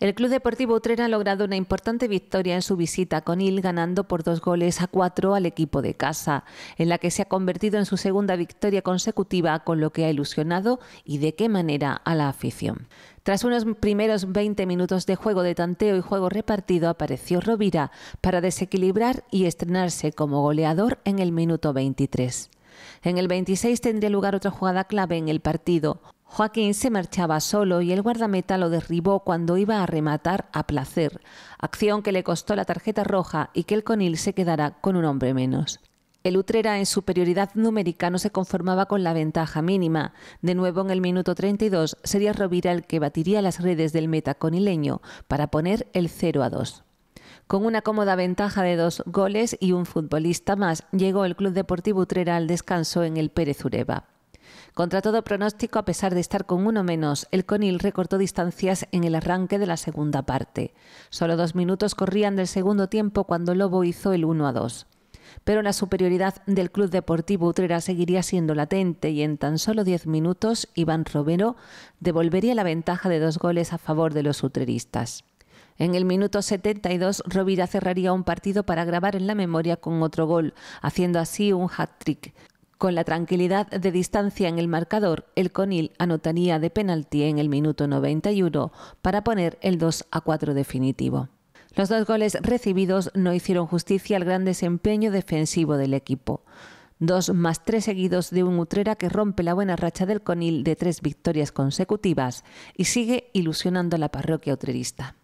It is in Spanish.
El Club Deportivo Utrera ha logrado una importante victoria en su visita con Il ganando por dos goles a cuatro al equipo de casa, en la que se ha convertido en su segunda victoria consecutiva, con lo que ha ilusionado y de qué manera a la afición. Tras unos primeros 20 minutos de juego de tanteo y juego repartido, apareció Rovira para desequilibrar y estrenarse como goleador en el minuto 23. En el 26 tendría lugar otra jugada clave en el partido, Joaquín se marchaba solo y el guardameta lo derribó cuando iba a rematar a placer, acción que le costó la tarjeta roja y que el Conil se quedará con un hombre menos. El Utrera en superioridad numérica no se conformaba con la ventaja mínima. De nuevo en el minuto 32 sería Rovira el que batiría las redes del meta conileño para poner el 0 a 2. Con una cómoda ventaja de dos goles y un futbolista más, llegó el Club Deportivo Utrera al descanso en el Pérez Ureba. Contra todo pronóstico, a pesar de estar con uno menos, el Conil recortó distancias en el arranque de la segunda parte. Solo dos minutos corrían del segundo tiempo cuando Lobo hizo el 1 a 2 pero la superioridad del Club Deportivo Utrera seguiría siendo latente y en tan solo 10 minutos Iván Romero devolvería la ventaja de dos goles a favor de los utreristas. En el minuto 72, Rovira cerraría un partido para grabar en la memoria con otro gol, haciendo así un hat-trick. Con la tranquilidad de distancia en el marcador, el Conil anotaría de penalti en el minuto 91 para poner el 2 a 4 definitivo. Los dos goles recibidos no hicieron justicia al gran desempeño defensivo del equipo. Dos más tres seguidos de un Utrera que rompe la buena racha del Conil de tres victorias consecutivas y sigue ilusionando a la parroquia utrerista.